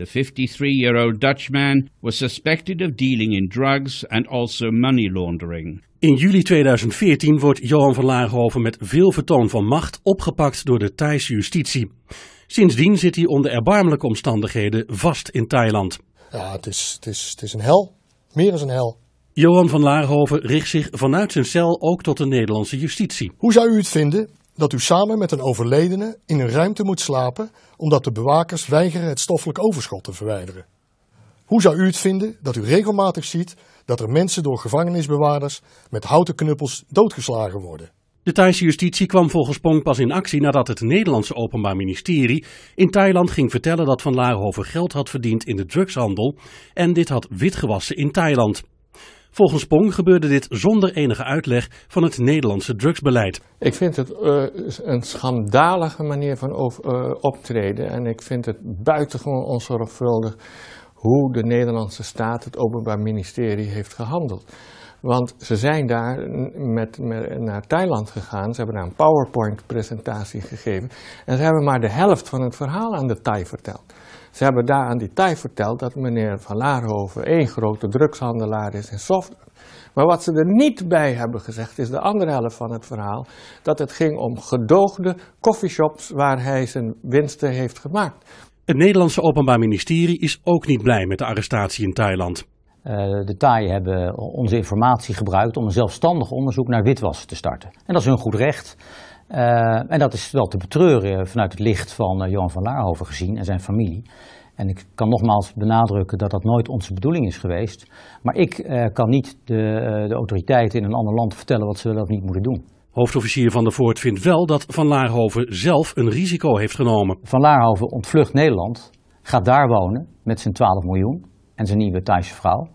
De 53 year old Dutchman was suspected of dealing in drugs en also money laundering. In juli 2014 wordt Johan van Laarhoven met veel vertoon van macht opgepakt door de Thaise justitie. Sindsdien zit hij onder erbarmelijke omstandigheden vast in Thailand. Ja, het is, het is, het is een hel. Meer is een hel. Johan van Laarhoven richt zich vanuit zijn cel ook tot de Nederlandse justitie. Hoe zou u het vinden dat u samen met een overledene in een ruimte moet slapen omdat de bewakers weigeren het stoffelijk overschot te verwijderen. Hoe zou u het vinden dat u regelmatig ziet dat er mensen door gevangenisbewaarders met houten knuppels doodgeslagen worden? De Thaise justitie kwam volgens Pong pas in actie nadat het Nederlandse Openbaar Ministerie in Thailand ging vertellen dat Van Laarhoven geld had verdiend in de drugshandel en dit had witgewassen in Thailand. Volgens Pong gebeurde dit zonder enige uitleg van het Nederlandse drugsbeleid. Ik vind het eh, een schandalige manier van eh, optreden en ik vind het buitengewoon onzorgvuldig hoe de Nederlandse staat, het Openbaar Ministerie, heeft gehandeld. Want ze zijn daar met, naar Thailand gegaan. Ze hebben daar een PowerPoint-presentatie gegeven. En ze hebben maar de helft van het verhaal aan de Thai verteld. Ze hebben daar aan die Thai verteld dat meneer Van Laarhoven één grote drugshandelaar is in Soft. Maar wat ze er niet bij hebben gezegd is de andere helft van het verhaal: dat het ging om gedoogde coffeeshops waar hij zijn winsten heeft gemaakt. Het Nederlandse Openbaar Ministerie is ook niet blij met de arrestatie in Thailand. Eh, de TAI hebben onze informatie gebruikt om een zelfstandig onderzoek naar witwassen te starten. En dat is hun goed recht. Eh, en dat is wel te betreuren vanuit het licht van eh, Johan van Laarhoven gezien en zijn familie. En ik kan nogmaals benadrukken dat dat nooit onze bedoeling is geweest. Maar ik kan niet de, de, autoriteiten in een ander land vertellen wat ze wel of niet moeten doen. Hoofdofficier Van der Voort vindt wel dat Van Laarhoven zelf een risico heeft genomen. Van Laarhoven ontvlucht Nederland, gaat daar wonen met zijn 12 miljoen en zijn nieuwe Thaise vrouw.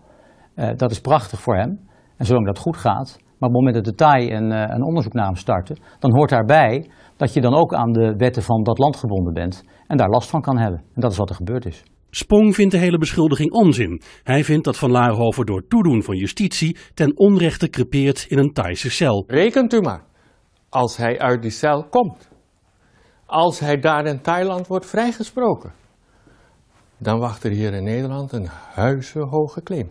Eh, dat is prachtig voor hem. En zolang dat goed gaat. Maar op het moment dat de Thai een, eh, een onderzoek naar hem starten, dan hoort daarbij dat je dan ook aan de wetten van dat land gebonden bent. En daar last van kan hebben. En dat is wat er gebeurd is. Spong vindt de hele beschuldiging onzin. Hij vindt dat Van Laarhoven door toedoen van justitie ten onrechte crepeert in een Thaise cel. Rekent u maar, als hij uit die cel komt. Als hij daar in Thailand wordt vrijgesproken. Dan wacht er hier in Nederland een huizenhoge klim.